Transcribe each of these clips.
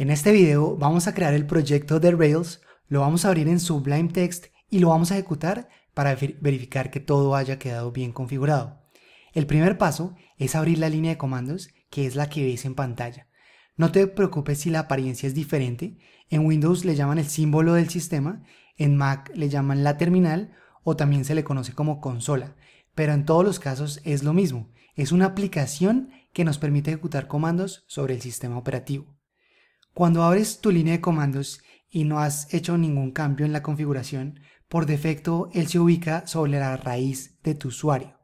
En este video vamos a crear el proyecto de Rails, lo vamos a abrir en Sublime Text y lo vamos a ejecutar para verificar que todo haya quedado bien configurado. El primer paso es abrir la línea de comandos, que es la que veis en pantalla. No te preocupes si la apariencia es diferente, en Windows le llaman el símbolo del sistema, en Mac le llaman la terminal o también se le conoce como consola, pero en todos los casos es lo mismo, es una aplicación que nos permite ejecutar comandos sobre el sistema operativo. Cuando abres tu línea de comandos y no has hecho ningún cambio en la configuración, por defecto él se ubica sobre la raíz de tu usuario.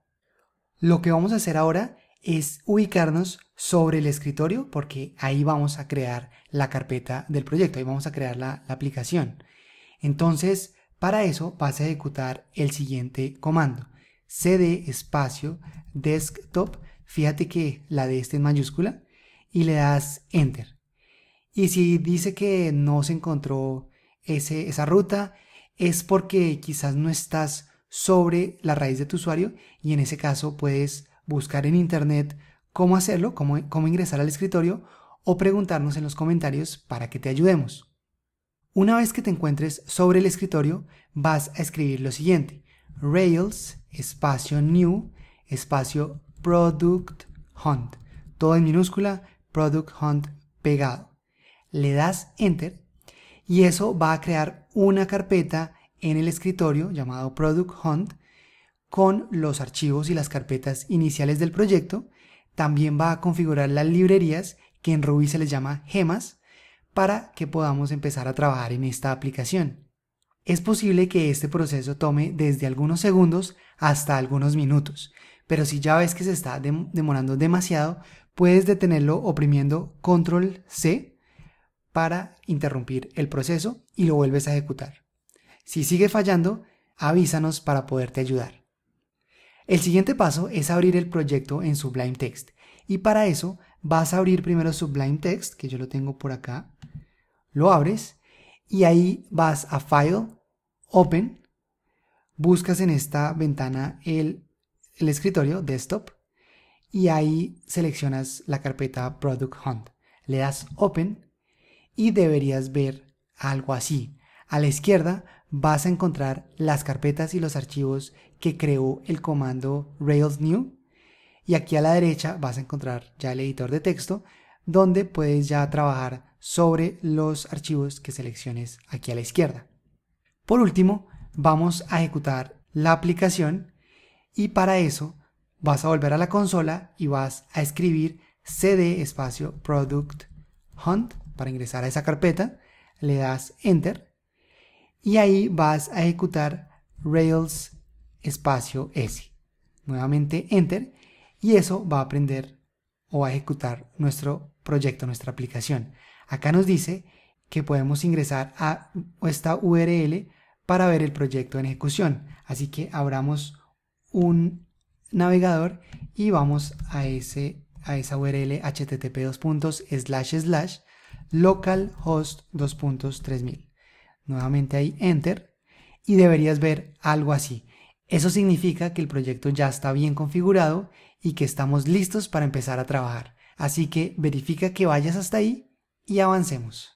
Lo que vamos a hacer ahora es ubicarnos sobre el escritorio porque ahí vamos a crear la carpeta del proyecto, ahí vamos a crear la, aplicación. Entonces, para eso vas a ejecutar el siguiente comando, cd espacio desktop, fíjate que la de este en mayúscula, y le das enter. Y si dice que no se encontró esa ruta, es porque quizás no estás sobre la raíz de tu usuario y en ese caso puedes buscar en internet cómo hacerlo, cómo, cómo ingresar al escritorio o preguntarnos en los comentarios para que te ayudemos. Una vez que te encuentres sobre el escritorio, vas a escribir lo siguiente. Rails, espacio new, espacio product hunt. Todo en minúscula, product hunt pegado le das enter y eso va a crear una carpeta en el escritorio llamado Product Hunt con los archivos y las carpetas iniciales del proyecto. También va a configurar las librerías que en Ruby se les llama gemas para que podamos empezar a trabajar en esta aplicación. Es posible que este proceso tome desde algunos segundos hasta algunos minutos, pero si ya ves que se está demorando demasiado, puedes detenerlo oprimiendo Control C para interrumpir el proceso y lo vuelves a ejecutar. Si sigue fallando, avísanos para poderte ayudar. El siguiente paso es abrir el proyecto en Sublime Text y para eso vas a abrir primero Sublime Text, que yo lo tengo por acá, lo abres y ahí vas a File, Open, buscas en esta ventana el, escritorio, Desktop, y ahí seleccionas la carpeta Product Hunt. Le das Open y deberías ver algo así. A la izquierda vas a encontrar las carpetas y los archivos que creó el comando Rails New y aquí a la derecha vas a encontrar ya el editor de texto donde puedes ya trabajar sobre los archivos que selecciones aquí a la izquierda. Por último, vamos a ejecutar la aplicación y para eso vas a volver a la consola y vas a escribir cd espacio product hunt para ingresar a esa carpeta, le das Enter y ahí vas a ejecutar Rails espacio S. Nuevamente Enter y eso va a aprender o a ejecutar nuestro proyecto, nuestra aplicación. Acá nos dice que podemos ingresar a esta URL para ver el proyecto en ejecución. Así que abramos un navegador y vamos a, ese, a esa URL http localhost 2.3000. Nuevamente ahí enter y deberías ver algo así. Eso significa que el proyecto ya está bien configurado y que estamos listos para empezar a trabajar. Así que verifica que vayas hasta ahí y avancemos.